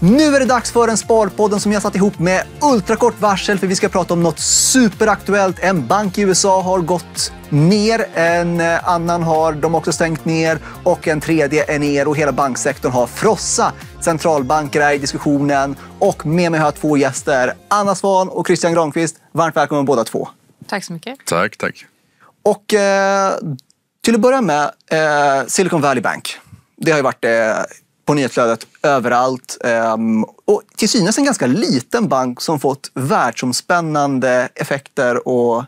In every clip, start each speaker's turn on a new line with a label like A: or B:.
A: Nu är det dags för en Sparpodden som jag satt ihop med ultrakort varsel för vi ska prata om något superaktuellt. En bank i USA har gått ner, en eh, annan har de också stängt ner och en tredje är ner och hela banksektorn har frossa. Centralbanker är i diskussionen och med mig har jag två gäster, Anna Svan och Christian Granqvist. Varmt välkomna båda två.
B: Tack så mycket.
C: Tack, tack.
A: Och eh, till att börja med, eh, Silicon Valley Bank. Det har ju varit på nyhetsflödet överallt. Ehm, och till synes en ganska liten bank som fått världsomspännande effekter och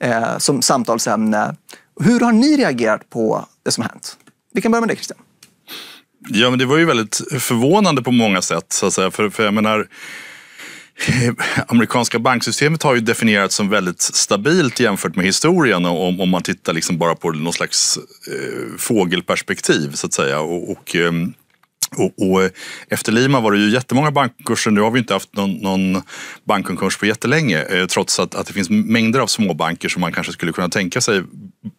A: eh, som samtalsämne. Hur har ni reagerat på det som hänt? Vi kan börja med dig Christian.
C: Ja, men det var ju väldigt förvånande på många sätt. Så att säga. För, för jag menar, eh, amerikanska banksystemet har ju definierats som väldigt stabilt jämfört med historien om, om man tittar liksom bara på någon slags eh, fågelperspektiv så att säga. Och, och eh, och, och, eh, efter Lima var det ju jättemånga bankkurser. Nu har vi inte haft någon, någon bankkonkurs på jättelänge eh, trots att, att det finns mängder av småbanker som man kanske skulle kunna tänka sig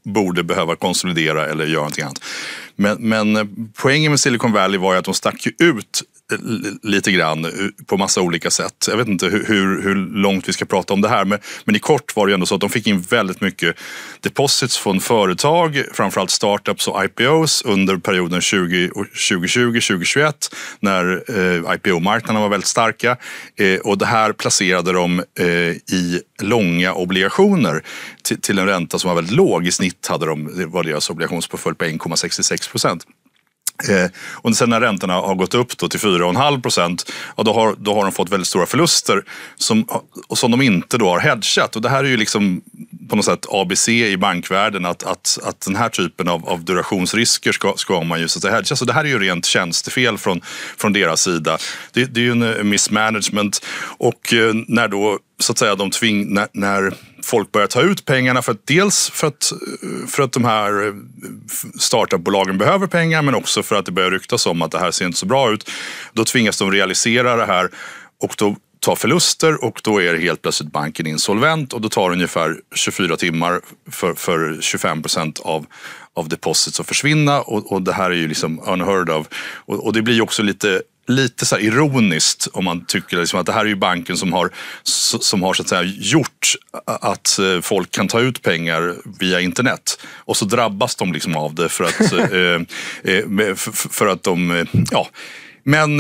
C: borde behöva konsolidera eller göra någonting annat. Men, men eh, poängen med Silicon Valley var ju att de stack ut Eh, lite grann eh, på massa olika sätt. Jag vet inte hur, hur, långt vi ska prata om det här men, men, i kort var det ju ändå så att de fick in väldigt mycket deposits från företag, framförallt startups och IPOs under perioden 2020-2021 när eh, IPO-marknaden var väldigt starka eh, och det här placerade de eh, i långa obligationer till, en ränta som var väldigt låg. I snitt hade de, var deras obligationsportfölj på 1,66 procent. Eh, och sen när räntorna har gått upp då till 4,5 procent, ja, då, har, då har de fått väldigt stora förluster som, som de inte då har hedgat. Och det här är ju liksom på något sätt ABC i bankvärlden att, att, att den här typen av, av durationsrisker ska, ska man ju så att hedga. Så det här är ju rent tjänstefel från, från deras sida. Det, det är ju en mismanagement och eh, när då så att säga de tving, när, när folk börjar ta ut pengarna. För att, dels för att, för att de här eh, startupbolagen behöver pengar men också för att det börjar ryktas om att det här ser inte så bra ut. Då tvingas de realisera det här och då ta förluster och då är helt plötsligt banken insolvent och då tar det ungefär 24 timmar för, för 25 procent av, av deposits att försvinna och, och det här är ju liksom unheard of. Och, och det blir också lite lite så ironiskt om man tycker liksom att det här är ju banken som har, som har så att säga gjort att eh, folk kan ta ut pengar via internet. Och så drabbas de liksom av det för att, eh, eh, för att de... Ja. Men,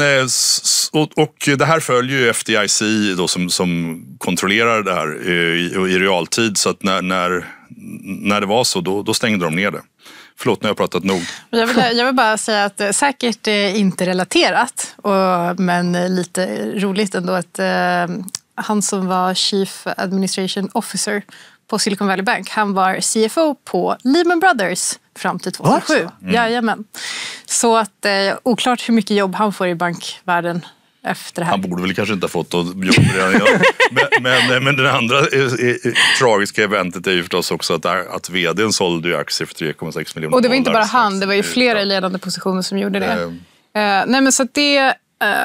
C: och det här följer ju FDIC då som, som kontrollerar det här i, i realtid. Så att när, när, när det var så, då, då stängde de ner det. Förlåt, nu har jag pratat nog.
B: Jag vill, jag vill bara säga att eh, säkert eh, inte relaterat, och, men eh, lite roligt ändå att eh, han som var Chief Administration Officer på Silicon Valley Bank, han var CFO på Lehman Brothers fram till 2007. Mm. Jajamän. Så att eh, oklart hur mycket jobb han får i bankvärlden efter det här. Han borde
C: väl kanske inte ha fått något jobb redan men, men, eh, men det andra eh, eh, tragiska eventet är ju förstås också att, att vdn sålde ju aktier för 3,6 miljoner Och det var inte bara han, det
B: var ju flera i ledande positioner som gjorde det. Uh, nej men så det...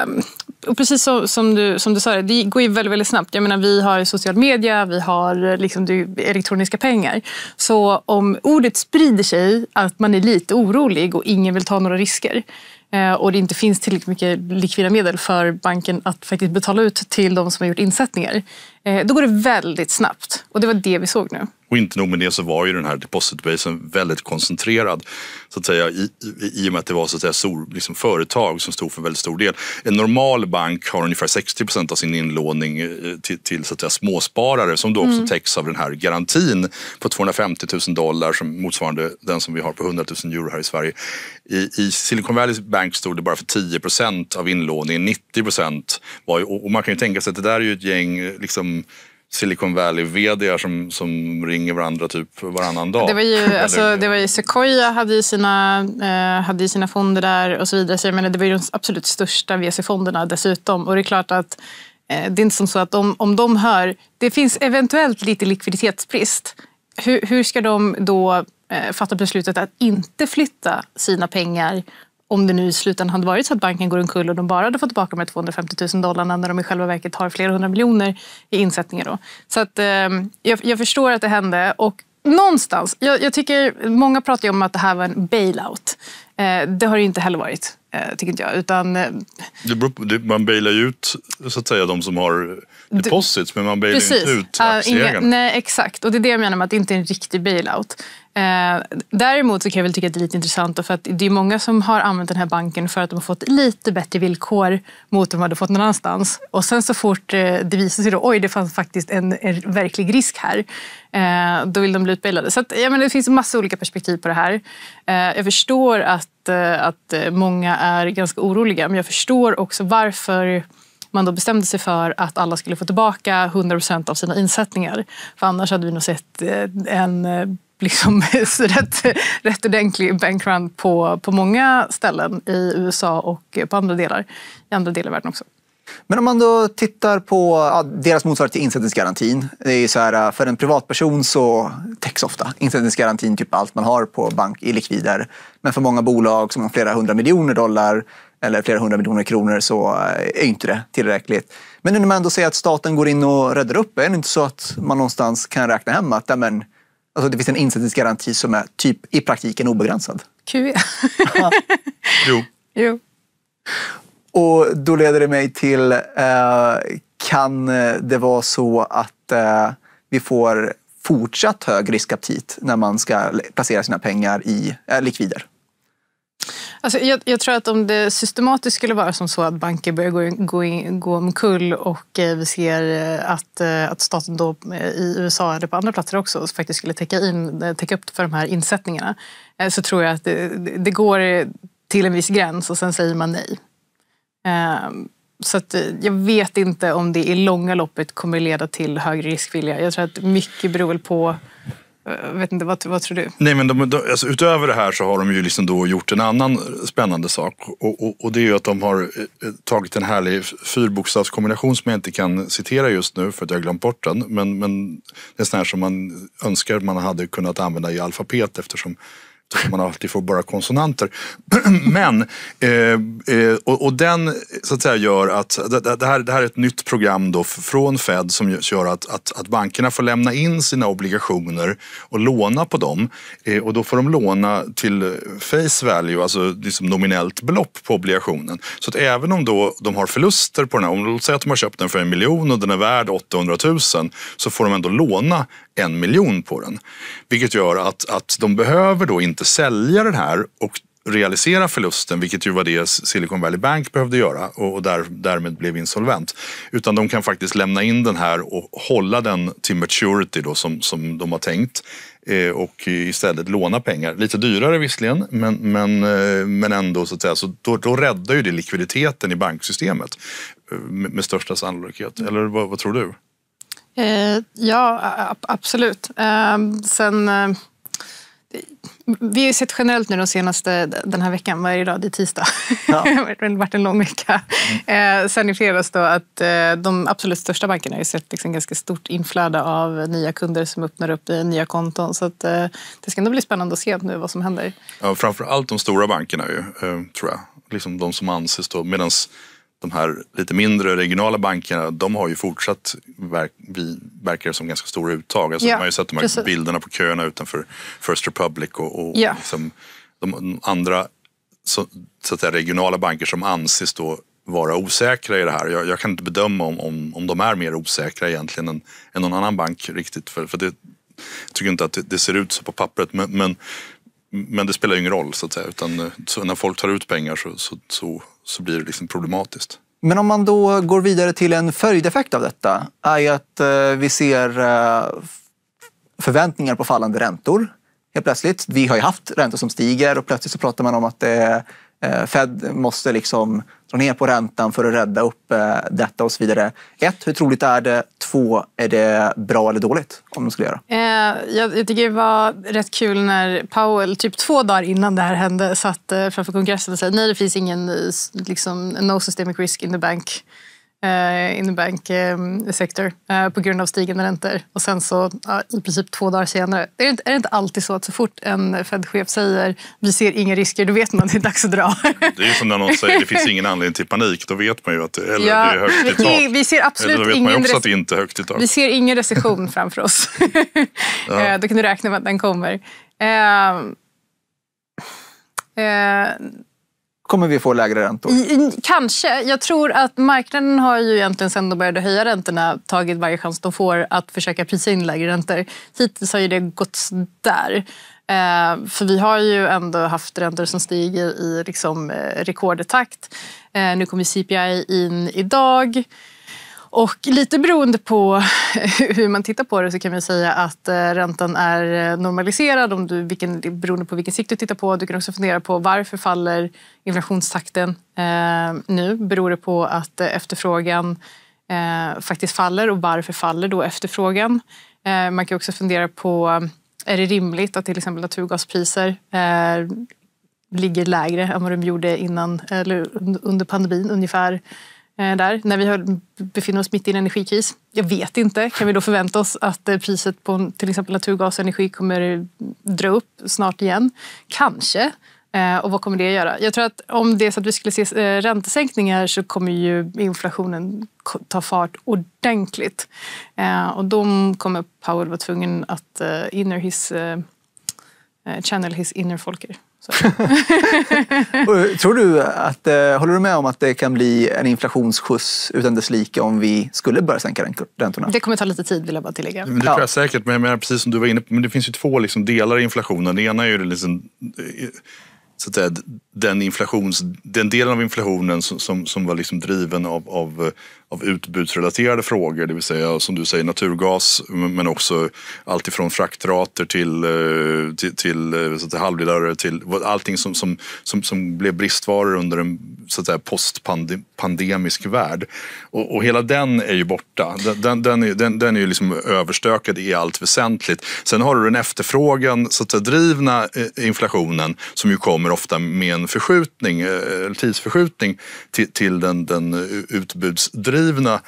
B: Um, och precis så, som, du, som du sa, det går ju väldigt, väldigt snabbt. Jag menar, vi har social media, vi har liksom, det, elektroniska pengar. Så om ordet sprider sig, att man är lite orolig och ingen vill ta några risker Eh, och det inte finns tillräckligt mycket likvida medel för banken att faktiskt betala ut till de som har gjort insättningar. Eh, då går det väldigt snabbt och det var det vi såg nu.
C: Och inte nog med det så var ju den här depositbasen väldigt koncentrerad så att säga, i, i, i och med att det var så att säga, stor, liksom företag som stod för en väldigt stor del. En normal bank har ungefär 60 procent av sin inlåning eh, till, till så att säga, småsparare som då också mm. täcks av den här garantin på 250 000 dollar som motsvarande den som vi har på 100 000 euro här i Sverige. I, i Silicon Valley Bank stod det bara för 10 procent av inlåningen, 90 procent var ju, och, man kan ju tänka sig att det där är ju ett gäng eh, liksom, Liksom Silicon Valley-vd som, som ringer varandra typ varannan dag. Det var ju, alltså, det
B: var ju Sequoia hade ju, sina, eh, hade ju sina fonder där och så vidare. Så jag menar, det var ju de absolut största VC-fonderna dessutom. Och det är klart att eh, det är inte som så att om, om de hör, det finns eventuellt lite likviditetsbrist. Hur, hur ska de då eh, fatta beslutet att inte flytta sina pengar om det nu i slutändan hade varit så att banken går omkull och de bara hade fått tillbaka de här 250 000 dollarna när de i själva verket har flera hundra miljoner i insättningar. Då. Så att, eh, jag, jag, förstår att det hände. Och någonstans, jag, jag tycker, många pratar ju om att det här var en bailout. Eh, det har det inte heller varit, eh, tycker inte jag. Utan, eh,
C: på, det, man bailar ju ut så att säga, de som har deposits, du, men man bailar precis, inte ut aktieägarna. Uh, inga, nej,
B: exakt. Och det är det jag menar med att det inte är en riktig bailout. Eh, däremot så kan jag väl tycka att det är lite intressant för att det är många som har använt den här banken för att de har fått lite bättre villkor mot vad de hade fått någon annanstans. Och sen så fort eh, det visar sig då, oj det fanns faktiskt en, en verklig risk här, eh, då vill de bli utbildade. Så att, ja, men det finns massa olika perspektiv på det här. Eh, jag förstår att, eh, att eh, många är ganska oroliga men jag förstår också varför man då bestämde sig för att alla skulle få tillbaka 100 procent av sina insättningar. För annars hade vi nog sett en liksom rätt, rätt ordentlig bankrun på, på många ställen i USA och på andra delar, i andra delar av världen också.
A: Men om man då tittar på ja, deras motsvarighet till insättningsgarantin. Det är ju så här, äh, för en privatperson så täcks ofta insättningsgarantin typ allt man har på bank i likvider. Men för många bolag som har flera hundra miljoner dollar eller flera hundra miljoner kronor så äh, är inte det tillräckligt. Men när man ändå säger att staten går in och räddar upp, är det inte så att man någonstans kan räkna hem att men, Alltså det finns en insättningsgaranti som är typ i praktiken obegränsad.
B: QE. jo.
A: jo. Och då leder det mig till, eh, kan det vara så att eh, vi får fortsatt hög riskaptit när man ska placera sina pengar i eh, likvider?
B: Alltså, jag, jag, tror att om det systematiskt skulle vara som så att banker börjar gå, gå, gå omkull och eh, vi ser eh, att, eh, att staten då eh, i USA eller på andra platser också faktiskt skulle täcka, in, täcka upp för de här insättningarna eh, så tror jag att det, det, går till en viss gräns och sen säger man nej. Eh, så att, jag vet inte om det i långa loppet kommer leda till högre riskvilja. Jag tror att mycket beror väl på jag eh, vet inte, vad, vad tror du?
C: Nej, men de, de, alltså, utöver det här så har de ju liksom då gjort en annan spännande sak. Och, och, och det är ju att de har eh, eh, tagit en härlig fyrbokstavskombination som jag inte kan citera just nu för att jag har glömt bort den. Men, men det är sån här som man önskar man hade kunnat använda i alfabet eftersom man alltid får bara konsonanter. Men, eh, eh, och, och, den så att säga gör att, det, det, här, det här är ett nytt program då från Fed som gör att, att, att bankerna får lämna in sina obligationer och låna på dem. Eh, och då får de låna till face value, alltså liksom nominellt belopp på obligationen. Så att även om då de har förluster på den här, om låt säga att de har köpt den för en miljon och den är värd 800 000 så får de ändå låna en miljon på den. Vilket gör att, att de behöver då inte inte sälja den här och realisera förlusten, vilket ju var det Silicon Valley Bank behövde göra och, där, därmed blev insolvent. Utan de kan faktiskt lämna in den här och hålla den till maturity då, som, som de har tänkt eh, och istället låna pengar. Lite dyrare visserligen, men, men, eh, men ändå så att säga. Så då, då räddar ju det likviditeten i banksystemet eh, med, med största sannolikhet. Eller vad, vad tror du?
B: ja, absolut. Ehm, sen vi har ju sett generellt nu de senaste, den här veckan, varje dag, det är tisdag. Ja. det har varit en lång vecka. Mm. Eh, sen i fredags då att eh, de absolut största bankerna har ju sett liksom ganska stort inflöde av nya kunder som öppnar upp nya konton. Så att, eh, det ska ändå bli spännande att se nu vad som händer.
C: Ja, framför allt de stora bankerna ju, eh, tror jag. Liksom de som anses då. Medans de här lite mindre regionala bankerna, de har ju fortsatt, verk, verkar som, ganska stora uttag. Alltså, ja, man har ju sett de här precis. bilderna på köerna utanför First Republic och, och ja. liksom, de andra så, så att säga, regionala banker som anses då vara osäkra i det här. Jag, jag kan inte bedöma om, om, om de är mer osäkra egentligen än, än någon annan bank riktigt. För, för det, jag tycker inte att det, det ser ut så på pappret. Men, men, men det spelar ju ingen roll så att säga. Utan, eh, så när folk tar ut pengar så, så, så, så blir det liksom problematiskt.
A: Men om man då går vidare till en följdeffekt av detta är ju att eh, vi ser eh, förväntningar på fallande räntor helt plötsligt. Vi har ju haft räntor som stiger och plötsligt så pratar man om att det är Eh, Fed måste liksom dra ner på räntan för att rädda upp eh, detta och så vidare. Ett, hur troligt är det? Två, är det bra eller dåligt om de skulle göra?
B: Eh, jag, jag tycker det var rätt kul när Powell, typ två dagar innan det här hände, satt framför kongressen och sa nej, det finns ingen liksom, no systemic risk in the bank Eh, in the bank eh, sector eh, på grund av stigande räntor. Och sen så, i princip två dagar senare, är det, inte, är det inte alltid så att så fort en Fed-chef säger vi ser inga risker, då vet man att det är dags att dra. Det är som när någon säger det finns ingen
C: anledning till panik, då vet man ju att eller, ja, det är högt i tak. Vi, ser absolut eller då vet man ju också att det inte är högt i tak. Vi ser
B: ingen recession framför oss. ja. Då kan du räkna med att den kommer. Uh, uh,
A: kommer vi få lägre räntor?
B: Kanske. Jag tror att marknaden har ju egentligen sen de började höja räntorna tagit varje chans de får att försöka prisa in lägre räntor. Hittills har ju det gått där. Eh, för vi har ju ändå haft räntor som stiger i liksom, eh, rekordtakt. Eh, nu kommer CPI in idag. Och lite beroende på hur man tittar på det så kan vi säga att eh, räntan är eh, normaliserad om du, vilken, beroende på vilken sikt du tittar på. Du kan också fundera på varför faller inflationstakten eh, nu? Beror det på att eh, efterfrågan eh, faktiskt faller och varför faller då efterfrågan? Eh, man kan också fundera på är det rimligt att till exempel naturgaspriser ligger lägre än vad de gjorde innan, eller under pandemin ungefär? Eh, där, när vi befinner oss mitt i en energikris. Jag vet inte, kan vi då förvänta oss att eh, priset på till exempel naturgas och energi kommer eh, dra upp snart igen? Kanske. Och vad kommer det att göra? Jag tror att om det är så att vi skulle se räntesänkningar så kommer ju inflationen ta fart ordentligt. Och då kommer Powell vara tvungen att inner his, channel his inner folker.
A: Tror du att, eh, håller du med om att det kan bli en inflationsskjuts utan dess like om vi skulle börja sänka
C: räntorna?
B: Det kommer ta lite tid vill jag bara tillägga. det tror
C: jag säkert, men jag menar, precis som du var inne på, men det finns ju två liksom delar i inflationen. Det ena är ju liksom, eh, så att säga, den, inflations, den delen av inflationen som, som, som var liksom driven av, av eh, av utbudsrelaterade frågor, det vill säga som du säger naturgas, men också allt ifrån fraktrater till, eh, till, till, eh, så halvledare, till allting som, som, som, som blev bristvaror under en så att säga, postpandemisk värld. Och, och, hela den är ju borta. Den, den, är, den, den är ju liksom överstökad i allt väsentligt. Sen har du den efterfrågan, så att säga, drivna eh, inflationen som ju kommer ofta med en förskjutning, tidsförskjutning till, till den, den utbudsdrivna överdrivna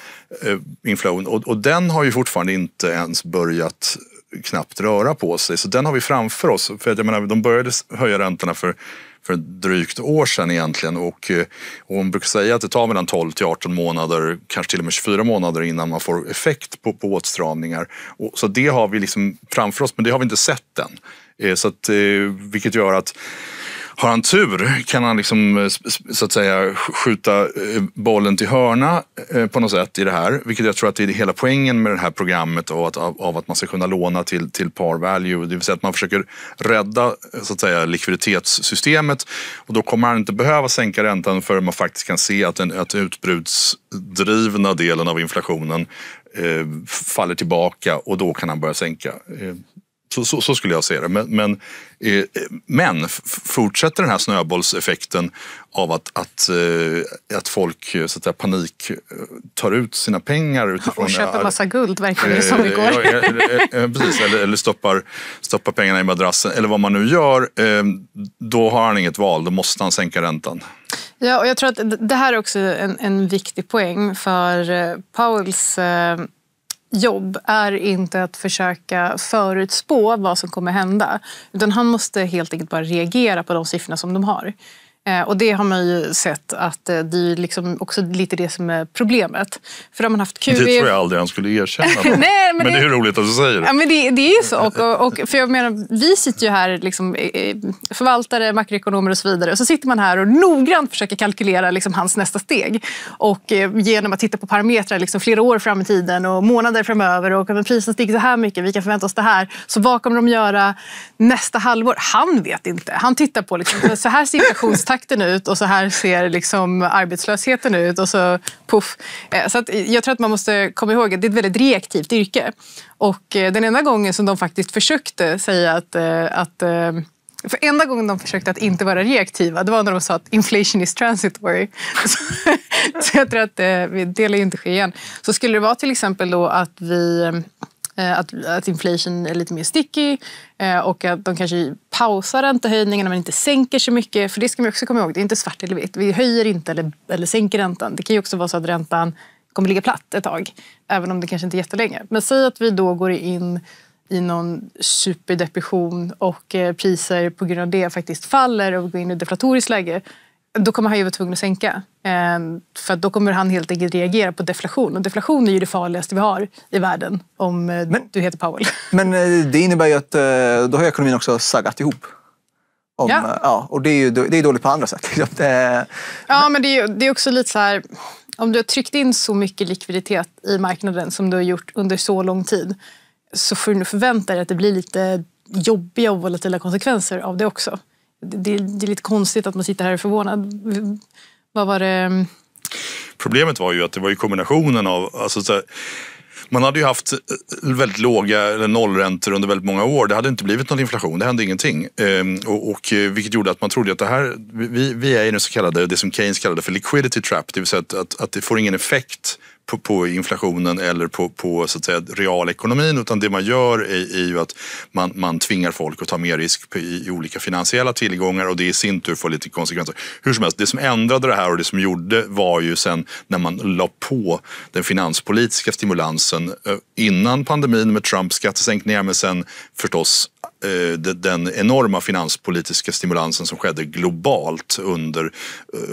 C: eh, inflation och, och, den har ju fortfarande inte ens börjat knappt röra på sig. Så den har vi framför oss. För att, jag menar, de började höja räntorna för för drygt år sedan egentligen och, eh, och hon brukar säga att det tar mellan 12 till 18 månader, kanske till och med 24 månader innan man får effekt på, på åtstramningar. Och, så det har vi liksom framför oss, men det har vi inte sett än. Eh, så att, eh, vilket gör att har han tur kan han liksom, eh, så att säga, skjuta bollen till hörna på något sätt i det här. Vilket jag tror att det är hela poängen med det här programmet och att, av att man ska kunna låna till, till par value. Det vill säga att man försöker rädda så att säga, likviditetssystemet och då kommer han inte behöva sänka räntan förrän man faktiskt kan se att den att utbudsdrivna delen av inflationen eh, faller tillbaka och då kan han börja sänka. Så, så, så, skulle jag se det. Men, men, eh, men fortsätter den här snöbollseffekten av att, att, eh, att folk eh, så att säga, panik eh, tar ut sina pengar utifrån... Och köper massa guld verkar det eh, som igår. Eh, precis, eller, eller stoppar, stoppar pengarna i madrassen eller vad man nu gör. då har han inget val, då måste han sänka räntan.
B: Ja, och jag tror att det här är också en, en viktig poäng för Powells jobb är inte att försöka förutspå vad som kommer hända. Utan han måste helt enkelt bara reagera på de siffrorna som de har. Eh, och det har man ju sett att eh, det är liksom också lite det som är problemet. För har man haft QE... Det e tror jag
C: aldrig han skulle erkänna. Nej, men, men det... det är roligt att du säger det. Ja,
B: men det, det är så. Och, och, för jag menar, vi sitter ju här, liksom, eh, förvaltare, makroekonomer och så vidare. Och så sitter man här och noggrant försöker kalkylera liksom, hans nästa steg. Och genom att titta på parametrar liksom, flera år fram i tiden och månader framöver. Och om priserna stiger så här mycket, vi kan förvänta oss det här. Så vad kommer de göra nästa halvår? Han vet inte. Han tittar på liksom, så här situationstakt takten ut och så här ser liksom arbetslösheten ut och så puff. Eh, så att jag tror att man måste komma ihåg att det är ett väldigt reaktivt yrke. Och eh, den enda gången som de faktiskt försökte säga att, eh, att för enda gången de försökte att inte vara reaktiva det var när de sa att inflation is transitory. Så, så jag tror att det, det lär ju inte ske igen. Så skulle det vara till exempel då att vi Eh, att, att inflation är lite mer sticky eh, och att de kanske pausar räntehöjningarna men inte sänker så mycket. För det ska man också komma ihåg, det är inte svart eller vitt. Vi höjer inte eller, eller sänker räntan. Det kan ju också vara så att räntan kommer ligga platt ett tag. Även om det kanske inte är jättelänge. Men säg att vi då går in i någon superdepression och eh, priser på grund av det faktiskt faller och går in i deflatoriskt läge då kommer han ju vara tvungen att sänka. Ehm, för då kommer han helt enkelt reagera på deflation. Och deflation är ju det farligaste vi har i världen om eh, men, du heter Powell.
A: Men eh, det innebär ju att eh, då har ekonomin också saggat ihop. Om, ja. ja. och det är ju det är dåligt på andra sätt.
B: ja, men det är, det är också lite så här... Om du har tryckt in så mycket likviditet i marknaden som du har gjort under så lång tid så får du nog förvänta dig att det blir lite jobbiga och volatila konsekvenser av det också det, det, är lite konstigt att man sitter här förvånad. Vad var det?
C: Problemet var ju att det var ju kombinationen av... Alltså, man hade ju haft eh, väldigt låga eller nollräntor under väldigt många år. Det hade inte blivit någon inflation, det hände ingenting. Ehm, och, och, eh, vilket gjorde att man trodde att det här, vi, vi är i det så kallade, det som Keynes kallade för liquidity trap, det vill säga att, att, att det får ingen effekt på, på, inflationen eller på, på så att säga, realekonomin utan det man gör är, är, ju att man, man tvingar folk att ta mer risk på, i, i, olika finansiella tillgångar och det i sin tur får lite konsekvenser. Hur som helst, det som ändrade det här och det som gjorde var ju sen när man la på den finanspolitiska stimulansen eh, innan pandemin med Trumps skattesänkningar men sen förstås Eh, den enorma finanspolitiska stimulansen som skedde globalt under, eh,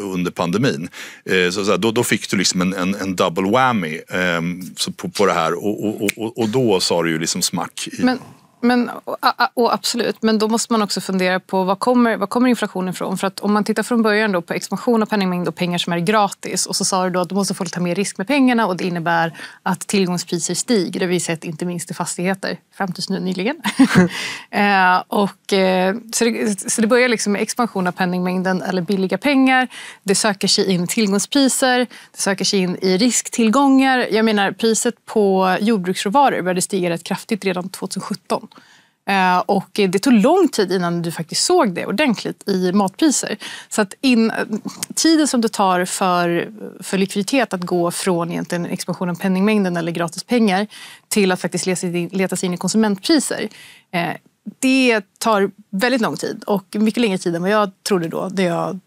C: under pandemin. Eh, så då, då fick du liksom en, en, en double whammy ehm, på, på det här och, och, och, och då sa du ju liksom smack. I...
B: Men men, och, och, absolut, men då måste man också fundera på var kommer, var kommer inflationen ifrån? För att om man tittar från början då på expansion av penningmängd och pengar som är gratis och så sa du då att då måste folk ta mer risk med pengarna och det innebär att tillgångspriser stiger. Det har vi sett inte minst i fastigheter fram tills nu nyligen. Eh, och, eh, så, det, så det börjar liksom med expansion av penningmängden eller billiga pengar. Det söker sig in tillgångspriser, det söker sig in i risktillgångar. Jag menar priset på jordbruksråvaror började stiga rätt kraftigt redan 2017. Eh, och det tog lång tid innan du faktiskt såg det ordentligt i matpriser. Så att in, tiden som det tar för, för likviditet att gå från expansion av penningmängden eller gratis pengar till att faktiskt leta sig in i konsumentpriser. Eh, det tar väldigt lång tid och mycket längre tid än vad jag trodde då. Det jag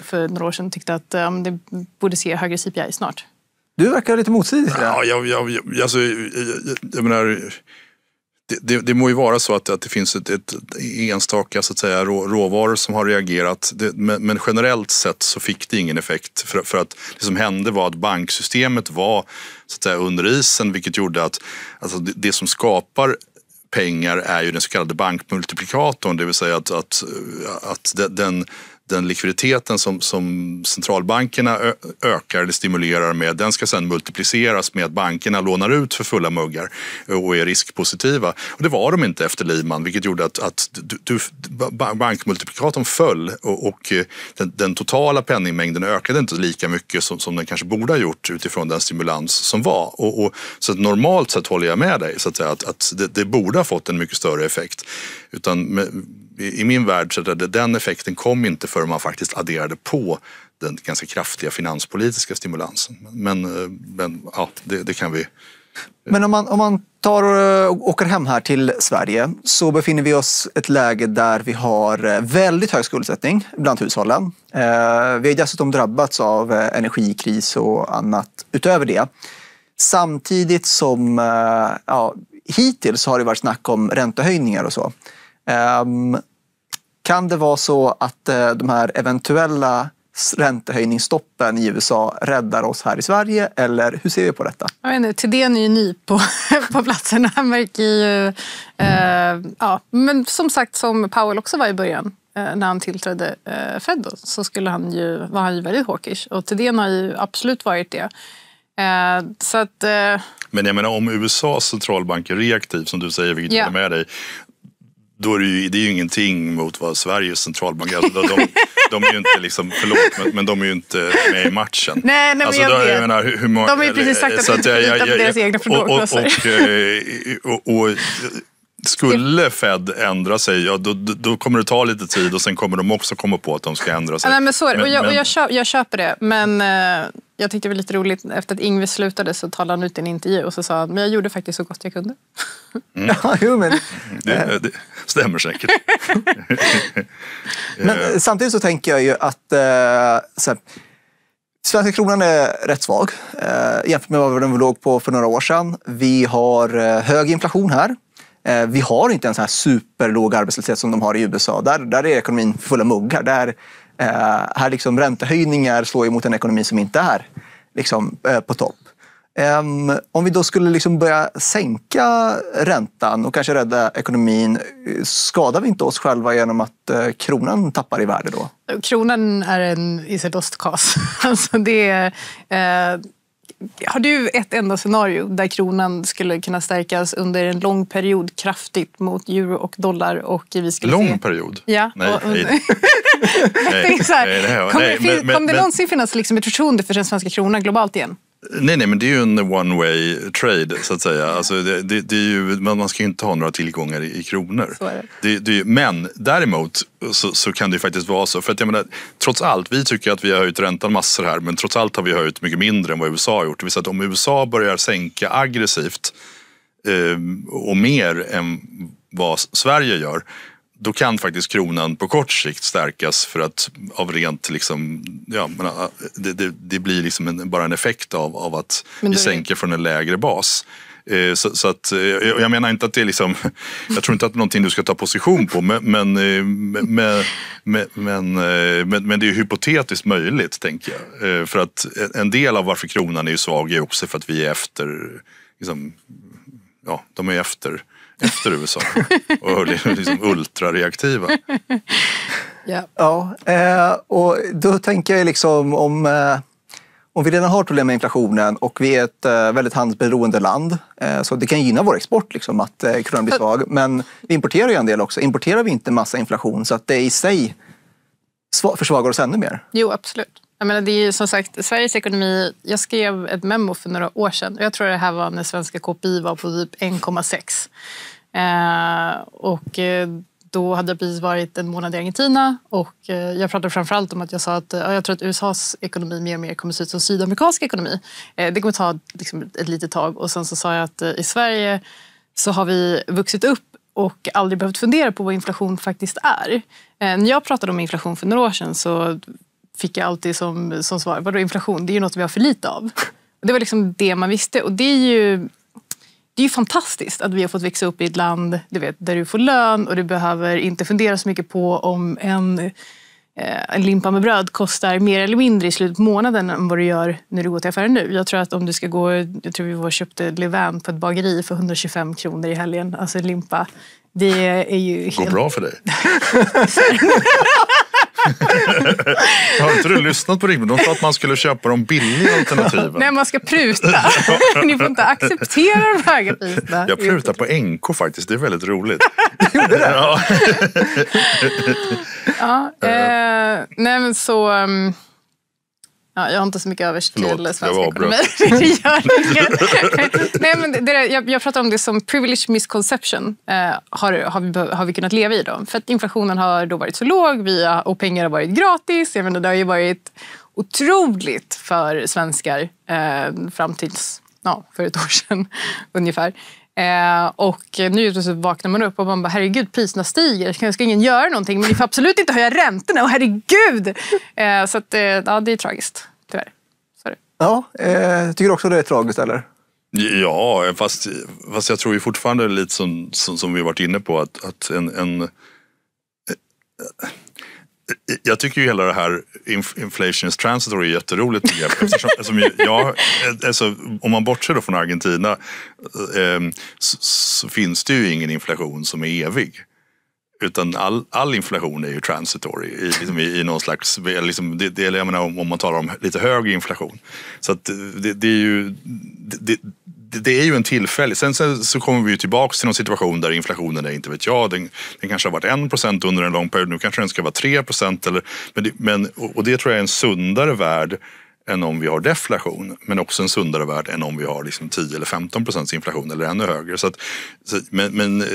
B: för några år sedan tyckte att um, det borde se högre CPI snart.
C: Du verkar lite motstridig. Ja, jag, jag, jag, alltså, jag, jag menar det, det, må ju vara så att, att det finns ett, ett enstaka så att säga, rå, råvaror som har reagerat. Det, men, men, generellt sett så fick det ingen effekt. För, för, att det som hände var att banksystemet var så att säga, under isen vilket gjorde att alltså, det som skapar pengar är ju den så kallade bankmultiplikatorn. Det vill säga att, att, att den den likviditeten som, som centralbankerna ökar eller stimulerar med, den ska sedan multipliceras med att bankerna lånar ut för fulla muggar och är riskpositiva. Och det var de inte efter Lehman, vilket gjorde att, att du, du, bankmultiplikatorn föll och, och eh, den, den, totala penningmängden ökade inte lika mycket som, som den kanske borde ha gjort utifrån den stimulans som var. Och, och så normalt sett håller jag med dig, så att, säga, att, att det, det borde ha fått en mycket större effekt. Utan med, i min värld, så att den effekten kom inte för varför man faktiskt adderade på den ganska kraftiga finanspolitiska stimulansen. Men, eh, men ja, det, det kan vi... Men
A: om man, om man tar eh, och åker hem här till Sverige så befinner vi oss i ett läge där vi har eh, väldigt hög skuldsättning bland hushållen. Vi har dessutom drabbats av energikris och annat utöver det. Samtidigt som ja, hittills har det varit snack om räntehöjningar och så. Ehm, kan det vara så att eh, de här eventuella räntehöjningsstoppen i USA räddar oss här i Sverige eller hur ser vi på detta?
B: Jag vet inte, till det är ni ju ny på, på platsen. Han märker ju... Eh, ja. Men som sagt, som Powell också var i början eh, när han tillträdde eh, Fed då, så skulle han ju, var han ju väldigt hawkish och till det har ju absolut varit det. Eh, att, eh...
C: Men jag menar om USAs centralbank är reaktiv som du säger, vilket yeah. jag med dig, då är det, ju, det är ju ingenting mot vad Sveriges centralbank... Alltså, de, de är ju inte, liksom, förlåt, men, men, de är ju inte med i matchen. Nej, nej alltså, men jag då, Jag menar, hur, hur många, de har ju precis sagt att de inte litar på deras egna prognoser. Och, och, eh, och, och, skulle Fed ändra sig, ja, då, då, kommer det ta lite tid och sen kommer de också komma på att de ska ändra sig. Nej, men så är det. och jag, och jag,
B: köper, jag köper det, men eh, jag tyckte det var lite roligt, efter att Ingve slutade så talade han ut i en intervju och så sa han, men jag gjorde
A: faktiskt så gott jag kunde.
C: Mm. ja, men... Det, det, eh. stämmer säkert. men eh. samtidigt
A: så tänker jag ju att eh, Svenska kronan är rätt svag eh, jämfört med vad den låg på för några år sedan. Vi har hög inflation här. vi har inte en sån här superlåg arbetslöshet som de har i USA. Där, där är ekonomin fulla muggar. Där, här liksom räntehöjningar slår ju mot en ekonomi som inte är liksom, eh, på topp. om vi då skulle liksom börja sänka räntan och kanske rädda ekonomin, skadar vi inte oss själva genom att eh, kronan tappar i värde då?
B: Kronan är en is it lost cause. alltså det är, eh... Har du ett enda scenario där kronan skulle kunna stärkas under en lång period kraftigt mot euro och dollar? Och vi skulle lång se...
C: period? Ja. Nej, och... nej. kommer, det någonsin
B: finnas liksom ett förtroende för den svenska kronan globalt igen?
C: Nej, nej, men det är ju en one way trade så att säga. Alltså, det, det, det är ju, man ska ju inte ha några tillgångar i, i kronor. Det. Det, men däremot så, så, kan det ju faktiskt vara så. För att jag menar, trots allt, vi tycker att vi har höjt räntan massor här men trots allt har vi höjt mycket mindre än vad USA har gjort. Det vill säga att om USA börjar sänka aggressivt eh, och mer än vad Sverige gör då kan faktiskt kronan på kort sikt stärkas för att av rent liksom, ja, äh, det, det, det blir liksom en, bara en effekt av, av att vi sänker från en lägre bas. Eh, så, så, att, eh, jag, menar inte att det är liksom, jag tror inte att det är någonting du ska ta position på men, men, eh, men, men, men, men, det är hypotetiskt möjligt tänker jag. För att en del av varför kronan är svag är också för att vi är efter, liksom, ja de är efter efter USA och liksom ultrareaktiva.
B: Yeah.
A: Ja, eh, och då tänker jag liksom om eh, om vi redan har problem med inflationen och vi är ett eh, väldigt handelsberoende land så det kan gynna vår export liksom, att kronan blir svag. Men vi importerar ju en del också. Importerar vi inte massa inflation så att det i sig försvagar oss ännu mer?
B: Jo, absolut. Jag menar, det är som sagt Sveriges ekonomi. Jag skrev ett memo för några år sedan och jag tror det här var när svenska KPI var på typ 1,6. Eh, och eh, då hade jag precis varit en månad i Argentina och eh, jag pratade framförallt om att jag sa att eh, jag tror att USAs ekonomi mer och mer kommer se ut som sydamerikansk ekonomi. Eh, det kommer ta liksom, ett litet tag och sen så sa jag att eh, i Sverige så har vi vuxit upp och aldrig behövt fundera på vad inflation faktiskt är. När jag pratade om inflation för några år sedan så fick jag alltid som, som svar, vadå inflation? Det är ju något vi har för lite av. Det var liksom det man visste och det är ju det är ju fantastiskt att vi har fått växa upp i ett land du vet, där du får lön och du behöver inte fundera så mycket på om en, eh, en limpa med bröd kostar mer eller mindre i slutet på månaden än vad du gör när du går till affären nu. Jag tror att om du ska gå, jag tror vi var köpte Levain på ett bageri för 125 kronor i helgen, alltså limpa. Det är ju... Går bra
C: för dig. Har inte du lyssnat på Rigmor? De sa att man skulle köpa de billiga alternativen. Nej,
B: man ska pruta. Ni får inte acceptera de höga priserna. Jag
C: prutar på NK faktiskt. Det är väldigt roligt. Gjorde du det? Ja.
B: ja eh, nej, men så... Um... Ja, jag har inte så mycket övers till Förlåt, svensk ekonomi. det
A: gör
B: inget. Nej, men det, det, jag, jag pratar om det som privilege misconception. Eh, har, har, vi, har vi kunnat leva i då? För att inflationen har då varit så låg vi har, och pengar har varit gratis. Jag menar, det har ju varit otroligt för svenskar eh, fram tills ja, för ett år sedan ungefär. Eh, och nu vaknar man upp och man bara, herregud priserna stiger. Ska, ingen göra någonting? Men ni får absolut inte höja räntorna. Och herregud! Eh, så att, eh, ja, det är tragiskt,
A: tyvärr. Sorry. Ja, tycker du också det är tragiskt eller?
C: Ja, fast, fast jag tror ju fortfarande lite som, som, som vi varit inne på att, att en, en jag tycker ju hela det här inflation is transitory är ett jätteroligt begrepp. Eftersom, eftersom jag, eh, alltså, om man bortser då från Argentina eh, så, eh, så, finns det ju ingen inflation som är evig. Utan all, all inflation är ju transitory i, liksom i, i någon slags, eh, liksom, det, det, jag menar om, om, man talar om lite högre inflation. Så att det, det är ju, det, det är ju en tillfällig. Sen, sen så kommer vi tillbaka till någon situation där inflationen är, inte vet jag, den, den kanske har varit en procent under en lång period. Nu kanske den ska vara tre procent. Men, det, men, och det tror jag är en sundare värld än om vi har deflation, men också en sundare värld än om vi har liksom 10 eller 15 procents inflation eller ännu högre. Så, att, så men, men, eh,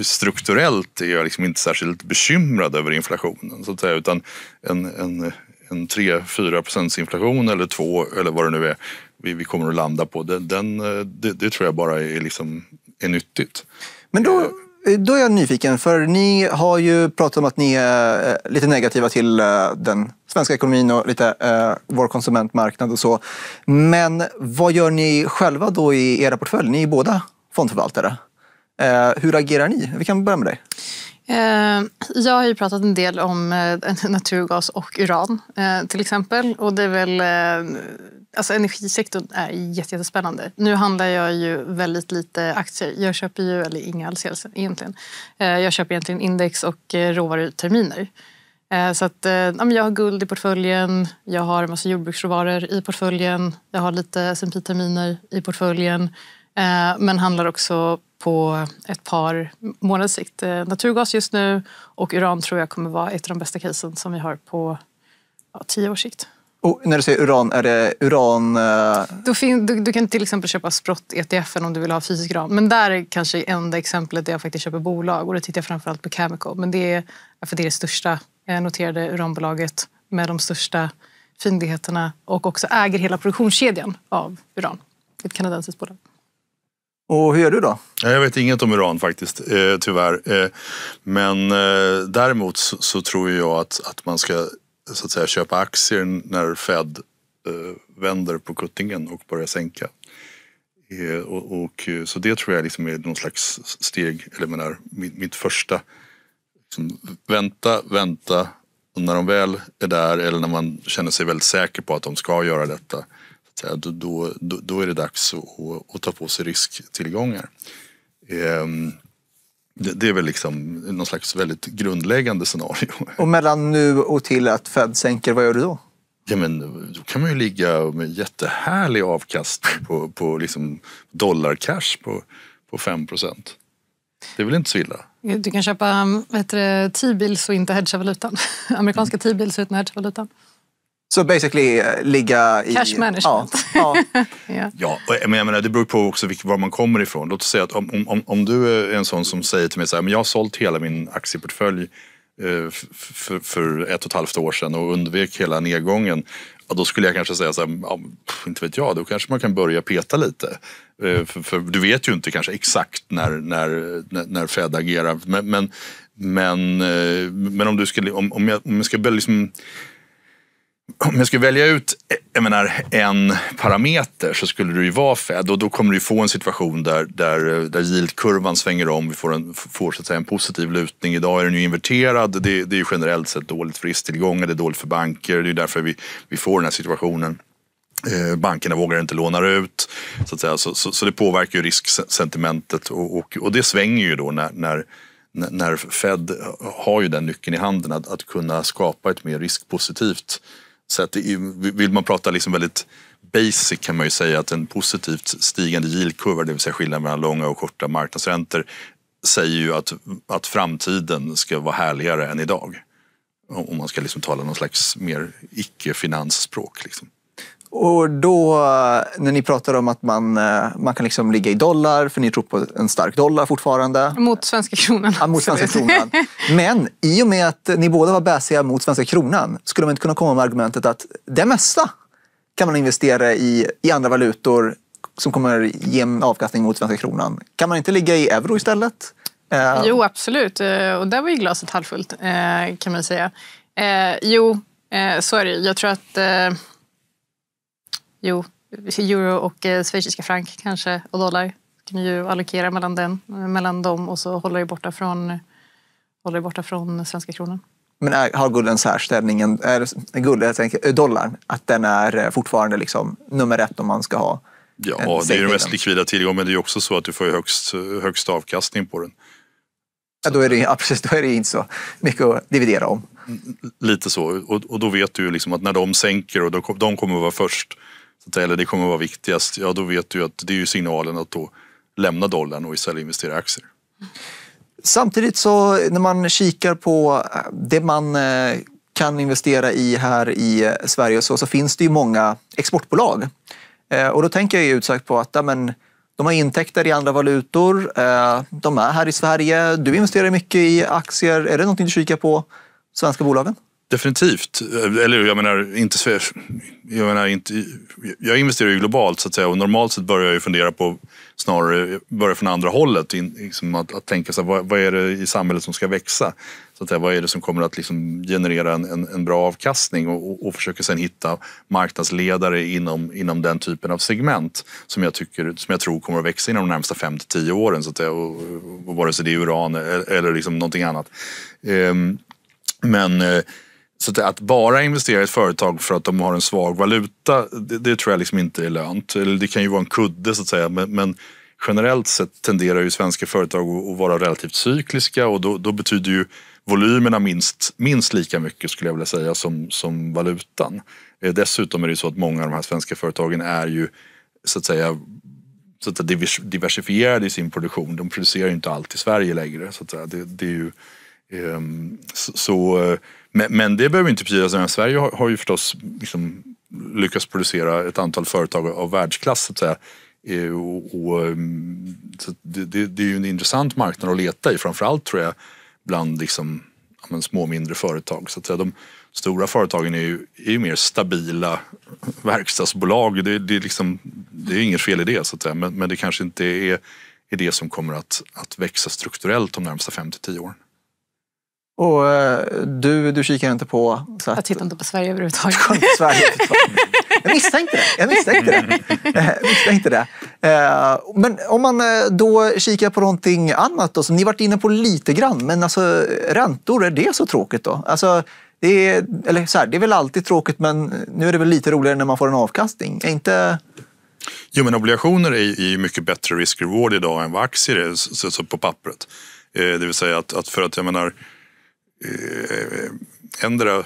C: strukturellt är jag liksom inte särskilt bekymrad över inflationen. Så att säga, utan en, en, en 3-4 procents inflation eller 2 eller vad det nu är, vi, vi kommer att landa på. Den, den eh, det, det, tror jag bara är, liksom, är nyttigt.
A: Men då, eh. då är jag nyfiken, för ni har ju pratat om att ni är eh, lite negativa till den svenska ekonomin och lite eh, vår konsumentmarknad och så. Men vad gör ni själva då i era portfölj? Ni är båda fondförvaltare. Eh, hur agerar ni? Vi kan börja med dig.
B: Eh, jag har ju pratat en del om eh, naturgas och uran eh, till exempel. Och det är väl, alltså energisektorn är jättespännande. Nu handlar jag ju väldigt lite aktier. Jag köper ju, eller inga alls egentligen. Jag köper egentligen index och råvaruterminer. Så att, jag har guld i portföljen, jag har en massa jordbruksråvaror i portföljen, jag har lite S&P terminer i portföljen. Eh, men handlar också på ett par månaders sikt. Eh, naturgas just nu och uran tror jag kommer vara ett av de bästa casen som vi har på ja, tio års sikt.
A: Och när du säger uran, är det uran... Eh,
B: du, du, du kan till exempel köpa sprott-ETF om du vill ha fysisk uran. Men där är kanske enda exemplet där jag faktiskt köper bolag. Och då tittar jag framförallt på Cameco. Men det är, för det är det största noterade uranbolaget med de största fyndigheterna och också äger hela produktionskedjan av uran. Ett kanadensiskt bolag.
C: Och hur gör du då? Jag vet inget om Iran faktiskt, eh, tyvärr. Eh, men eh, däremot så, tror jag att, man ska så att säga, köpa aktier när Fed vänder på kuttingen och börjar sänka. Och, så det tror jag liksom är någon slags steg, eller menar, mitt, mitt första. Liksom, vänta, vänta, och när de väl är där eller när man känner sig väldigt säker på att de ska göra detta då, då, då är det dags att, att ta på sig risktillgångar. Ehm, det, det, är väl liksom någon slags väldigt grundläggande scenario. Och mellan nu och till att Fed sänker, vad gör du då? Ja, men då kan man ju ligga med jättehärlig avkast på, på liksom dollarcash på, på 5 procent. Det är väl inte så illa?
B: Du kan köpa T-bills och inte hedga valutan. Amerikanska T-bills utan hedge valutan.
C: Så basically uh, ligga i... Cash management.
B: Ja, ja.
C: ja. Eh, men jag menar, det beror på också var man kommer ifrån. Låt oss säga att om, om, om du är en sån som säger till mig så här, men jag har sålt hela min aktieportfölj eh, för, för ett och ett halvt år sedan och undvek hela nedgången. Ja, då skulle jag kanske säga så här, ja, inte vet jag, då kanske man kan börja peta lite. För, för du vet ju inte kanske exakt när, när, när Fed agerar. Men, men, men, men om du skulle, om, om jag, om jag ska börja liksom om jag skulle välja ut jag menar, en parameter så skulle det ju vara Fed och då kommer du få en situation där, där, där yieldkurvan svänger om. Vi får, en, får så att säga, en positiv lutning. Idag är den ju inverterad. Det, det är generellt sett dåligt för risktillgångar, det är dåligt för banker. Det är därför vi, vi får den här situationen. Eh, bankerna vågar inte låna ut. Så, att säga. Så, så, så det påverkar ju risksentimentet och, och, och, det svänger ju då när, när när Fed har ju den nyckeln i handen att, att kunna skapa ett mer riskpositivt så vill man prata liksom väldigt basic kan man ju säga att en positivt stigande yieldkurva, det vill säga skillnaden mellan långa och korta marknadsräntor, säger ju att, att framtiden ska vara härligare än idag. Om man ska liksom tala någon slags mer icke-finansspråk. Liksom.
A: Och då, eh, när ni pratar om att man, eh, man kan liksom ligga i dollar, för ni tror på en stark dollar fortfarande. Mot svenska kronan. Ja, mot svenska kronan. Men i och med att ni båda var bäsiga mot svenska kronan, skulle man inte kunna komma med argumentet att det mesta kan man investera i, i andra valutor som kommer ge en avkastning mot svenska kronan. Kan man inte ligga i euro istället? Eh, jo,
B: absolut. Och där var ju glaset halvfullt, kan man säga. Jo, så är det. Jag tror att Jo, euro och eh, schweiziska frank kanske och dollar. Kan ju allokera mellan, den, mellan dem och så håller det borta från, håller dig borta från svenska
A: kronan. Men är, har guld en särställning, är, guld, jag tänker, eh, dollarn, att den är eh, fortfarande liksom nummer ett om man ska ha Ja, eh, det är ju mest
C: likvida tillgång, men det är också så att du får högst, högst avkastning på den. Ja, då är det, ja, precis, då är det inte så mycket att dividera om. Lite så, och, och då vet du ju liksom att när de sänker och de kommer att vara först så eller det kommer att vara viktigast, ja då vet du att det är ju signalen att då lämna dollarn och istället investera i aktier.
A: Samtidigt så när man kikar på eh, det man eh, kan investera i här i eh, Sverige så, så finns det ju många exportbolag. Och då tänker jag ju utsagt på att men, de har intäkter i andra valutor, de är här i Sverige, du investerar mycket i aktier. Är det någonting du kikar på, svenska bolagen?
C: Definitivt. Eller jag menar, inte, jag, menar inte, jag investerar ju globalt så att säga och normalt sett börjar jag ju fundera på snarare börja från andra hållet. In, liksom att, att, tänka så här, vad, vad, är det i samhället som ska växa? Så att säga, vad är det som kommer att liksom generera en, en, en, bra avkastning? Och, och, och försöka sen hitta marknadsledare inom, inom den typen av segment som jag, tycker, som jag tror kommer att växa inom de närmsta 5-10 åren. Så att säga, och, och vare sig det är uran eller, eller liksom någonting annat. Um, men eh, så att bara investera i ett företag för att de har en svag valuta, det, det tror jag liksom inte är lönt. Eller det kan ju vara en kudde så att säga, men, men generellt sett tenderar ju svenska företag att, vara relativt cykliska och då, då, betyder ju volymerna minst, minst lika mycket skulle jag vilja säga som, som valutan. Eh, dessutom är det ju så att många av de här svenska företagen är ju så att säga så att diversifierade i sin produktion. De producerar ju inte allt i Sverige längre. Så att säga. Det, det är ju, ehm, så eh, men, men det behöver inte betyda att alltså, Sverige har, har ju förstås liksom lyckats producera ett antal företag av världsklass. Så att säga. Eh, och, och mm, så det, det, är ju en intressant marknad att leta i, framförallt tror jag bland liksom, men, små och mindre företag. Så att säga, de stora företagen är ju, är ju mer stabila verkstadsbolag. Det, det, är liksom, det är inget fel i det, så att säga. Men, men det kanske inte är, är det som kommer att, att växa strukturellt de närmsta 5 10 åren.
A: Och eh, du, du kikar inte på... Så att, jag
B: tittar inte på Sverige överhuvudtaget. Sverige jag
A: misstänkte det. Jag misstänkte det. Jag eh, misstänkte det. Eh, men om man då kikar på någonting annat då, som ni varit inne på lite grann. Men alltså, räntor, är det så tråkigt då? Alltså, det, är, eller så här, det är väl alltid tråkigt men nu är det väl lite roligare när man får en avkastning? Är inte...
C: Jo men obligationer är ju mycket bättre risk-reward idag än vad aktier är så, så på pappret. Det vill säga att, att för att jag menar Eh, eh, eh,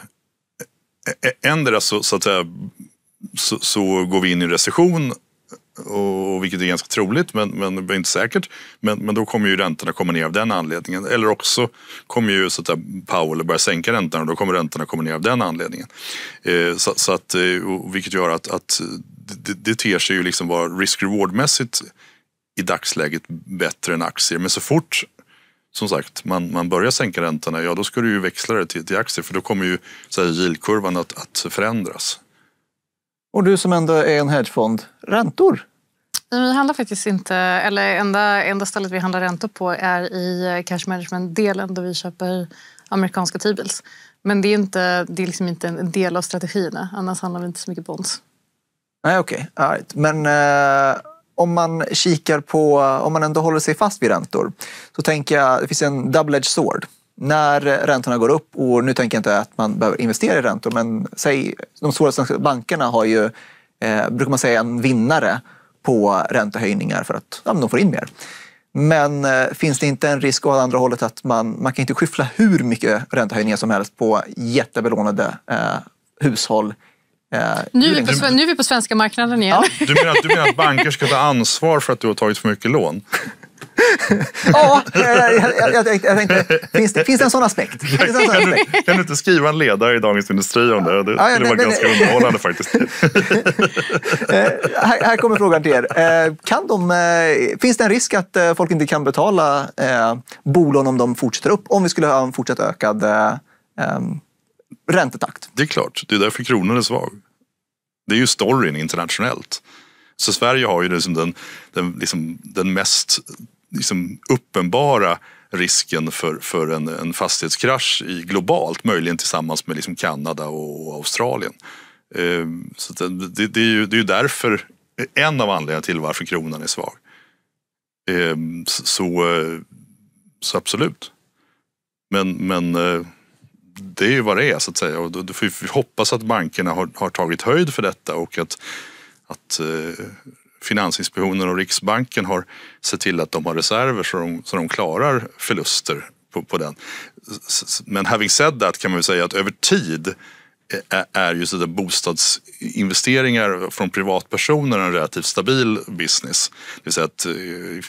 C: ändra, så, så, att säga, så, så går vi in i recession och, vilket är ganska troligt, men, men inte säkert. Men, men då kommer ju räntorna komma ner av den anledningen. Eller också kommer ju så att Powell börja sänka räntorna och då kommer räntorna komma ner av den anledningen. Eh, så, så, att, eh, vilket gör att, att det, det ter sig ju liksom vara risk-reward-mässigt i dagsläget bättre än aktier. Men så fort som sagt, man, man börjar sänka räntorna, ja då ska du ju växla det till, till aktier för då kommer ju yieldkurvan att, att förändras. Och du
A: som ändå är en hedgefond, räntor?
B: Vi handlar faktiskt inte, eller enda, enda stället vi handlar räntor på är i eh, cash management-delen där vi köper amerikanska t-bills. Men det är, inte, det är liksom inte en del av strategierna, annars handlar vi inte så mycket bonds.
A: Nej, okej. Okay. Right. Men... Uh om man kikar på, om man ändå håller sig fast vid räntor, så tänker jag det finns en double-edged sword. När räntorna går upp, och nu tänker jag inte att man behöver investera i räntor, men säg, de stora svenska bankerna har ju, eh, brukar man säga, en vinnare på räntehöjningar för att ja, de får in mer. Men eh, finns det inte en risk åt andra hållet att man, man kan inte skyffla hur mycket räntehöjningar
C: som helst på jättebelånade eh, hushåll Eh, nu är, vi på,
B: nu är vi på svenska marknaden igen.
C: Ja. Du, menar, att, du menar att banker ska ta ansvar för att du har tagit för mycket lån?
A: ja, jag, jag, jag, jag, tänkte, finns det, finns det en sån aspekt? En sån aspekt? Kan,
C: du, kan, du, inte skriva en ledare i Dagens Industri om det? Det ja, skulle vara ganska underhållande faktiskt.
A: Eh, här, här, kommer frågan till er. Eh, kan de, finns det en risk att folk inte kan betala bolån om de fortsätter upp? Om vi skulle ha en fortsatt ökad
C: ehm, räntetakt. Det är klart, det är därför kronan är svag. Det är ju storyn internationellt. Så Sverige har ju liksom den, den, liksom, den mest liksom, uppenbara risken för, för en, en fastighetskrasch i globalt, möjligen tillsammans med liksom Kanada och, Australien. Ehm, så det, det, det, är ju, det är därför, en av anledningarna till varför kronan är svag. Ehm, så, eh, så absolut. Men, men eh, det är ju vad det är så att säga. Och då, då får vi hoppas att bankerna har, har, tagit höjd för detta och att, att eh, Finansinspektionen och Riksbanken har sett till att de har reserver så de, så de klarar förluster på, på den. Men having said that kan man väl säga att över tid är ju så bostadsinvesteringar från privatpersoner en relativt stabil business. Det, vill att, eh,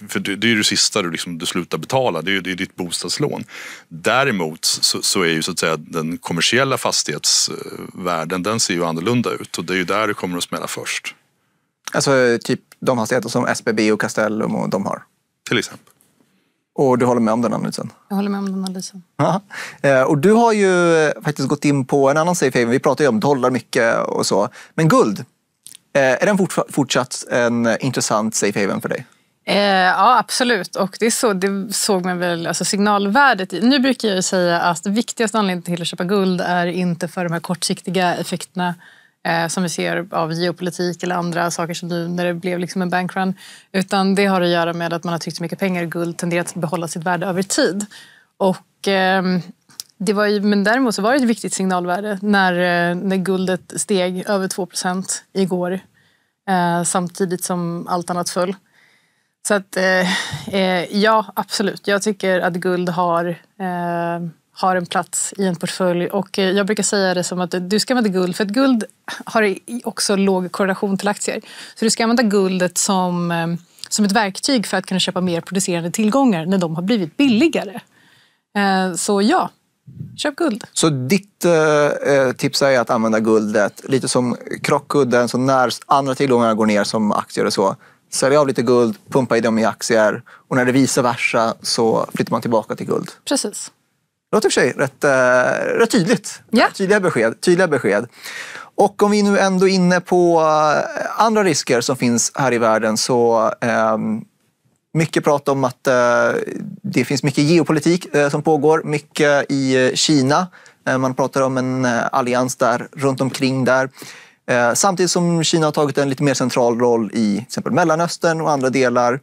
C: för det är det sista du, liksom, du slutar betala, det är, det är ditt bostadslån. Däremot så, så, är ju så att säga, den kommersiella fastighetsvärlden, den ser ju annorlunda ut och det är ju där det kommer att smälla först.
A: Alltså typ de fastigheter som SBB och Castellum och de har? Till exempel. Och du håller med om den analysen?
B: Jag håller med om den analysen.
A: Ja. Eh, och du har ju eh, faktiskt gått in på en annan safe haven. Vi pratar ju om dollar mycket och så. Men guld, eh, är den fortsatt en intressant safe haven för dig?
B: ja, absolut. Och det, så, det såg man väl alltså signalvärdet i. Nu brukar jag säga att viktigaste anledningen till att köpa guld är inte för de här kortsiktiga effekterna Eh, som vi ser av geopolitik eller andra saker som nu när det blev liksom en bankrun. Utan det har att göra med att man har tryckt så mycket pengar i guld tenderat att behålla sitt värde över tid. Och, ehm, det var ju, men däremot så var det ett viktigt signalvärde när, eh, när guldet steg över 2 igår eh, samtidigt som allt annat föll. Så att ja, absolut. Jag tycker att guld har har en plats i en portfölj. Och eh, jag brukar säga det som att du ska använda guld, för att guld har också låg korrelation till aktier. Så du ska använda guldet som, eh, som ett verktyg för att kunna köpa mer producerande tillgångar när de har blivit billigare. Eh, så ja, köp guld.
A: Så ditt tips är att använda guldet lite som krockkudden, så när andra tillgångar går ner som aktier och så, sälj av lite guld, pumpa i dem i aktier och när det visar versa så flyttar man tillbaka till guld. Precis låter i och för sig rätt, äh, rätt tydligt. Yeah. Tydliga, besked, tydliga besked. Och om vi nu ändå är inne på eh, andra risker som finns här i världen så äh, mycket prat om att äh, det finns mycket geopolitik som pågår, mycket i Kina. man pratar om en allians där, runt omkring där. samtidigt som Kina har tagit en lite mer central roll i till exempel Mellanöstern och andra delar.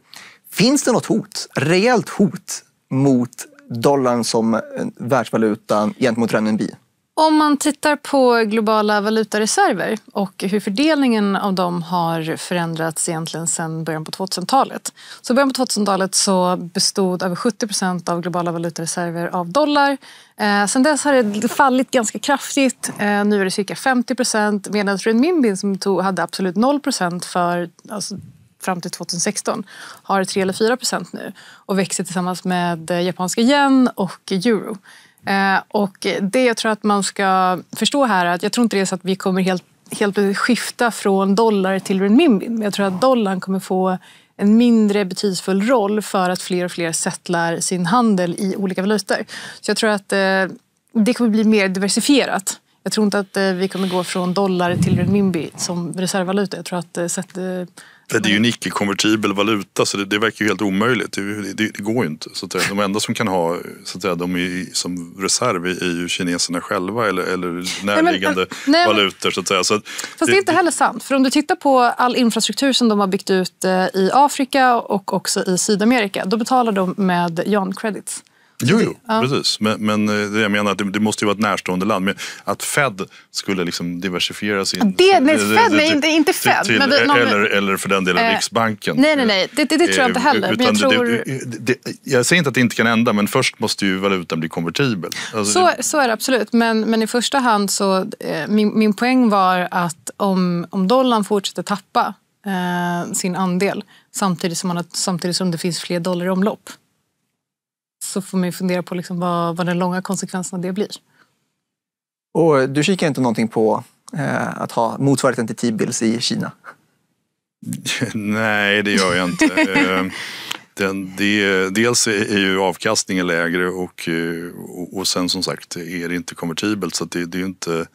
A: Finns det något hot, reellt hot mot dollarn som eh, världsvaluta gentemot renminbi?
B: Om man tittar på globala valutareserver och hur fördelningen av dem har förändrats egentligen sedan början på 2000-talet. Så början på 2000-talet så bestod över 70 procent av globala valutareserver av dollar. Eh, sen dess har det fallit ganska kraftigt. Eh, nu är det cirka 50 procent medan renminbin som tog, hade absolut 0 procent för alltså, fram till 2016 har 3 eller 4 procent nu och växer tillsammans med eh, japanska yen och euro. Eh, och det jag tror att man ska förstå här är att jag tror inte det är så att vi kommer helt, helt skifta från dollar till renminbi. jag tror att dollarn kommer få en mindre betydelsefull roll för att fler och fler settlar sin handel i olika valutor. Så jag tror att eh, det kommer bli mer diversifierat. Jag tror inte att vi kommer gå från dollar till renminbi som reservvaluta. Jag tror att eh,
C: det är ju en mm. icke-konvertibel valuta så det, det, verkar ju helt omöjligt. Det, det, det går ju inte. Så att, de enda som kan ha så att säga, de är, som reserv är ju kineserna själva eller, eller närliggande nej, men, äh, nej, valutor. Så att säga. Så fast det är inte
B: heller sant. För om du tittar på all infrastruktur som de har byggt ut eh, i Afrika och också i Sydamerika, då betalar de med yuan-credits.
C: Jo, jo ja. precis. Men, men eh, det jag menar det, det, måste ju vara ett närstående land. Men att Fed skulle liksom diversifiera sin... Det, nej, Fed, nej, inte, inte Fed. Till, men vi, någon, eller, eller för den delen eh, Riksbanken. Nej, nej, nej. Det, det, det tror jag eh, inte heller. Utan jag, tror... jag säger inte att det inte kan hända, men först måste ju valutan bli konvertibel. Alltså, så,
B: så är det absolut. Men, men i första hand så... Eh, min, min poäng var att om, om dollarn fortsätter tappa eh, sin andel samtidigt som, man, samtidigt som det finns fler dollar i omlopp så får man ju fundera på liksom vad, vad den långa konsekvensen av det blir.
A: Och du kikar inte någonting på eh, att ha motsvarigheten till T-bills i Kina?
C: Nej, det gör jag inte. Eh, den, det, dels är ju avkastningen lägre eh, och, och sen som sagt är det inte konvertibelt så det, det är ju inte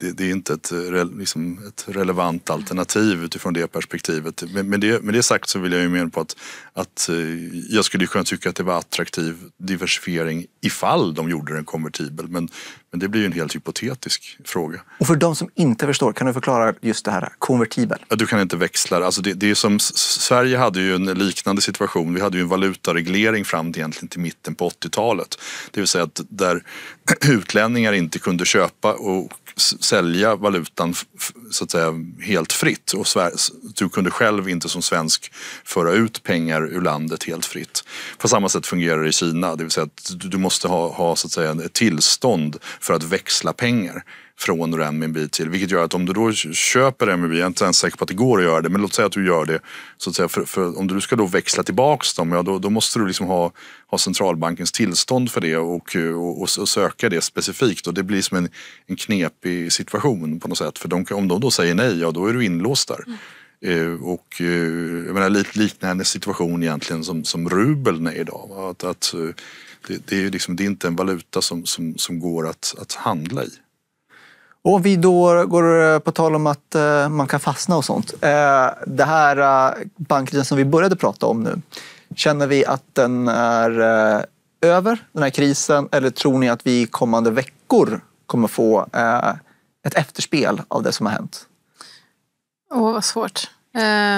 C: det, det, är inte ett, liksom ett, relevant alternativ utifrån det perspektivet. Men med det, med det sagt så vill jag ju mena på att, att eh, jag skulle kunna tycka att det var attraktiv diversifiering ifall de gjorde den konvertibel. Men, men det blir ju en helt hypotetisk fråga.
A: Och för de som inte förstår, kan du förklara just det här konvertibel?
C: du kan inte växla. Alltså det, det är som, Sverige hade ju en liknande situation. Vi hade ju en valutareglering fram till, egentligen till mitten på 80-talet. Det vill säga att där utlänningar inte kunde köpa och sälja valutan så att säga, helt fritt. Och du kunde själv inte som svensk föra ut pengar ur landet helt fritt. På samma sätt fungerar det i Kina, det vill säga att du måste ha, ha så att säga, ett tillstånd för att växla pengar från och till. Vilket gör att om du då köper MIB, jag är inte ens säker på att det går att göra det, men låt säga att du gör det. Så att säga, för, för om du ska då växla tillbaks dem, ja, då, då, måste du liksom ha, ha centralbankens tillstånd för det och, och, och, och söka det specifikt. Och det blir som en, en knepig situation på något sätt. För de, om de då säger nej, ja då är du inlåst där. Mm. Eh, och eh, jag menar, lite liknande situation egentligen som, som rubeln är idag. Va? Att, att eh, det, det, är liksom, det är inte en valuta som, som, som går att, att handla i.
A: Och om vi då går eh, på tal om att eh, man kan fastna och sånt. Eh, det här bankkrisen som vi började prata om nu. Känner vi att den är över, den här krisen? Eller tror ni att vi kommande veckor kommer få ett efterspel av det som har hänt?
B: Åh, oh, vad svårt.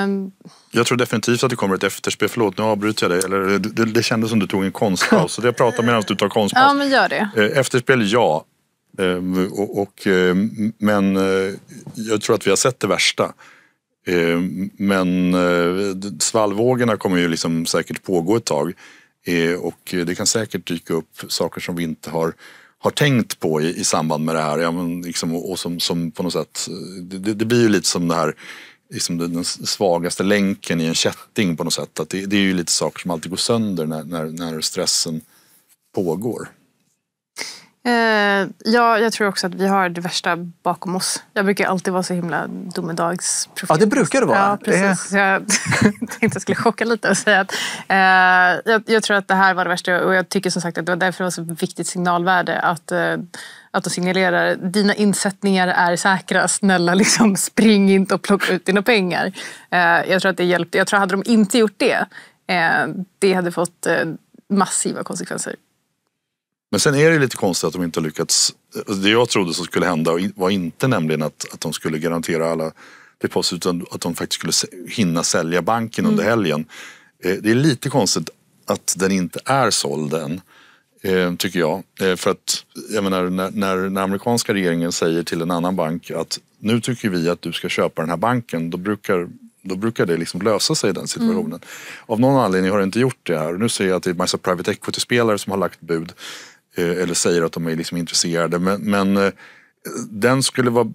B: Um...
C: Jag tror definitivt att det kommer ett efterspel. Förlåt, nu avbryter jag dig. Eller, det, det kändes som du tog en konstpaus. Så jag pratar medan du tar konstpaus.
B: Ja, men gör det.
C: Efterspel, ja. Ehm, och, och, ehm, men eh, jag tror att vi har sett det värsta. Ehm, men eh, svallvågorna kommer ju liksom säkert pågå ett tag eh, och det kan säkert dyka upp saker som vi inte har, har tänkt på i, i samband med det här. Ja, men liksom, och som, som, på något sätt, det, det, blir ju lite som det här liksom den svagaste länken i en kätting på något sätt. Att det, det är ju lite saker som alltid går sönder när, när, när stressen pågår.
B: Eh, ja, jag tror också att vi har det värsta bakom oss. Jag brukar alltid vara så himla domedagsprofet.
A: Ja, det brukar du vara. Ja, precis.
B: Det... Jag tänkte att jag skulle chocka lite och säga att eh, jag, jag, tror att det här var det värsta och jag tycker som sagt att det var därför det var så viktigt signalvärde att eh, att de signalerar dina insättningar är säkra, snälla liksom, spring inte och plocka ut dina pengar. Eh, jag tror att det hjälpte. Jag tror att hade de inte gjort det, eh, det hade fått eh, massiva konsekvenser.
C: Men sen är det lite konstigt att de inte har lyckats. Alltså, det jag trodde som skulle hända var inte nämligen att, att de skulle garantera alla deposit utan att de faktiskt skulle hinna sälja banken mm. under helgen. Eh, det är lite konstigt att den inte är såld än. Eh, tycker jag. Eh, för att jag menar, när, den amerikanska regeringen säger till en annan bank att nu tycker vi att du ska köpa den här banken. Då brukar då brukar det liksom lösa sig i den mm. situationen. Mm. Av någon anledning har det inte gjort det här. Nu ser jag att det är en massa private equity-spelare som har lagt bud. Eh, eller säger att de är liksom intresserade. Men, men eh, den skulle vara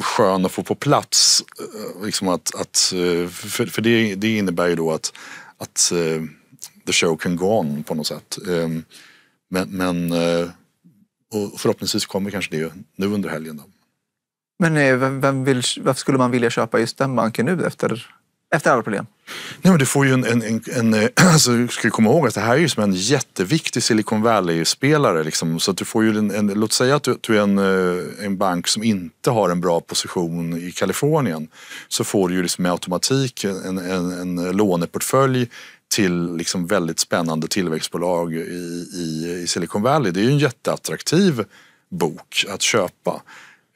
C: skön att få på plats. Eh, liksom att, att för, för det, det, innebär ju då att, att the show can go on på något sätt. Men, men och förhoppningsvis kommer kanske det nu under helgen. Då. Men
A: vem vill, varför skulle man vilja köpa
C: just den banken nu efter efter alla problem? Nej, men du får ju en... en, en, en eh, alltså, ska komma ihåg att det här är ju som en jätteviktig Silicon Valley-spelare. Liksom. Så att du får ju en, en låt säga att du, du, är en, eh, en bank som inte har en bra position i Kalifornien. Så får du ju liksom med automatik en, en, en låneportfölj till liksom väldigt spännande tillväxtbolag i, i, i Silicon Valley. Det är ju en jätteattraktiv bok att köpa.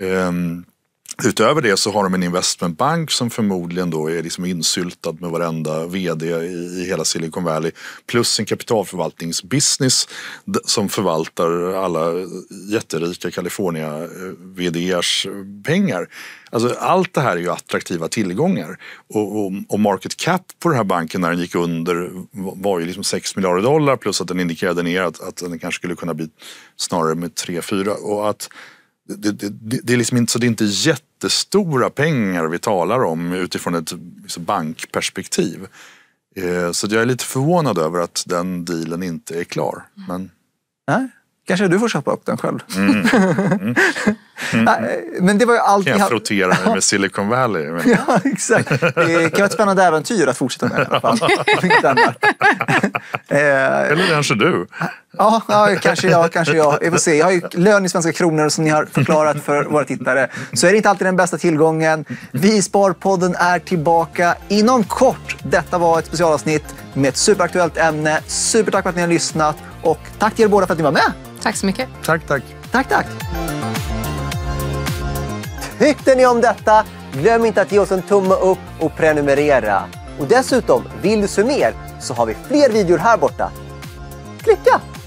C: Um, Utöver det så har de en investmentbank som förmodligen då är liksom insyltad med varenda vd i, hela Silicon Valley. Plus en kapitalförvaltningsbusiness som förvaltar alla jätterika California-vders eh, eh, pengar. Alltså allt det här är ju attraktiva tillgångar. Och, och, och, market cap på den här banken när den gick under var ju liksom 6 miljarder dollar plus att den indikerade ner att, att den kanske skulle kunna bli snarare med 3-4. Och att det, det, det, är liksom inte, så det är inte jättestora pengar vi talar om utifrån ett liksom, bankperspektiv. Eh, så jag är lite förvånad över att den dealen inte är klar. Men... Nej, Kanske du får köpa upp den själv. Mm.
A: Mm.
C: Mm.
A: Men det var ju allt kan jag frottera mig med
C: Silicon Valley. Men... ja, exakt. Det kan vara ett spännande äventyr att fortsätta med i alla fall. Eh, Eller kanske du.
A: Ja, ja, kanske jag. Kanske jag. jag får se. Jag har ju lön i svenska kronor som ni har förklarat för våra tittare. Så är det inte alltid den bästa tillgången. Vi i Sparpodden är tillbaka inom kort. Detta var ett specialavsnitt med ett superaktuellt ämne. Supertack för att ni har lyssnat och tack till er båda för att ni var med. Tack så mycket. Tack, tack. Tack, tack. Tyckte ni om detta? Glöm inte att ge oss en tumme upp och prenumerera. Och dessutom, vill du se mer så har vi fler videor här borta. Klicka!